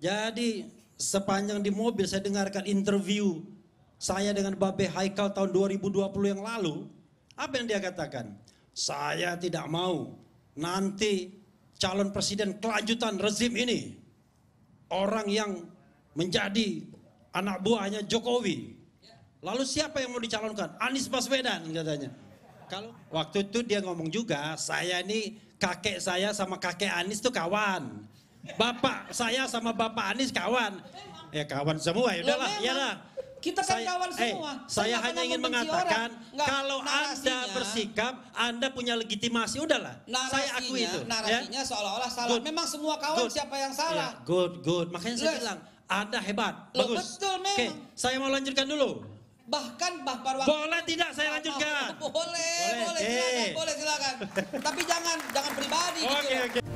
Jadi sepanjang di mobil saya dengarkan interview saya dengan Babe Haikal tahun 2020 yang lalu. Apa yang dia katakan? Saya tidak mau nanti calon presiden kelanjutan rezim ini. Orang yang menjadi anak buahnya Jokowi. Lalu siapa yang mau dicalonkan? Anies Baswedan katanya. Kalau waktu itu dia ngomong juga, saya ini kakek saya sama kakek Anies tuh kawan. Bapak saya sama Bapak Anies kawan. Ya kawan semua ya udahlah, ya lah. Kita kan saya, kawan eh, semua. Eh, saya, saya hanya ingin mengatakan Nggak, kalau narasinya, Anda bersikap, Anda punya legitimasi udahlah. Narasinya, saya aku itu. Ya. Narasinya ya? seolah-olah salah. Good. Memang semua kawan good. siapa yang salah. Yeah, good, good. Makanya saya saya bilang Anda hebat. Loh, Bagus. Betul memang. Oke, okay, saya mau lanjutkan dulu. Bahkan Bah Parwang Boleh tidak saya lanjutkan? Boleh, boleh, boleh, silakan, eh. boleh silakan. Tapi jangan jangan pribadi okay, gitu. Okay. Ya.